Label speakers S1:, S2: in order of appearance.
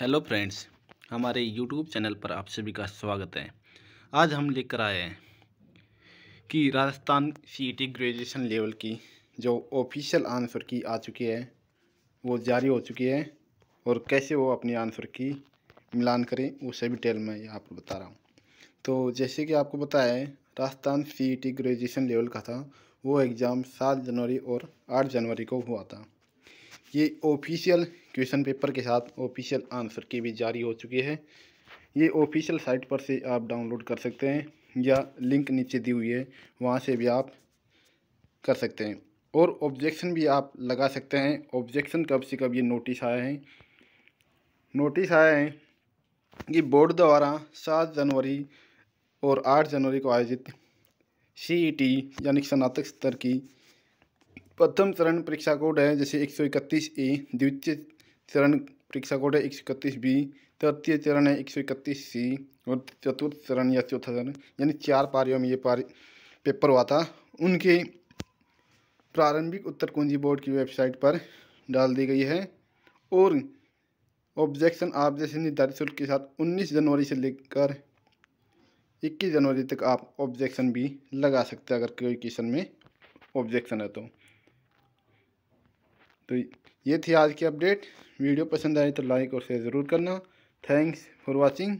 S1: hello friends हमारे YouTube channel पर आप सभी का स्वागत है आज हम लेकर आए हैं कि राजस्थान सी ग्रेजुएशन लेवल की जो ऑफिशियल आंसर की आ चुकी है वो जारी हो चुकी है और कैसे वो अपनी आंसर की मिलान करें वो सभी डिटेल में यहाँ आपको बता रहा हूँ तो जैसे कि आपको बताया है राजस्थान सी ग्रेजुएशन लेवल का था वो एग्ज़ाम सात जनवरी और आठ जनवरी को हुआ था ये ऑफिशियल क्वेश्चन पेपर के साथ ऑफिशियल आंसर की भी जारी हो चुकी है ये ऑफिशियल साइट पर से आप डाउनलोड कर सकते हैं या लिंक नीचे दी हुई है वहाँ से भी आप कर सकते हैं और ऑब्जेक्शन भी आप लगा सकते हैं ऑब्जेक्शन कब से कब ये नोटिस आया है नोटिस आया है कि बोर्ड द्वारा सात जनवरी और आठ जनवरी को आयोजित सी ई टी यानी स्नातक स्तर की प्रथम चरण परीक्षा कोड है जैसे एक सौ इकतीस ए द्वितीय चरण परीक्षा कोड है एक सौ इकतीस बी तृतीय चरण है एक सौ इकतीस सी और चतुर्थ चरण या चौथा चरण यानी चार पारियों में ये पारी पेपर हुआ था उनके प्रारंभिक उत्तर कुंजी बोर्ड की वेबसाइट पर डाल दी गई है और ऑब्जेक्शन आप जैसे निर्धारित शुल्क के साथ 19 जनवरी से लेकर 21 जनवरी तक आप ऑब्जेक्शन भी लगा सकते हैं अगर कोई क्वेश्चन में ऑब्जेक्शन है तो तो ये थी आज की अपडेट वीडियो पसंद आए तो लाइक और शेयर ज़रूर करना थैंक्स फॉर वॉचिंग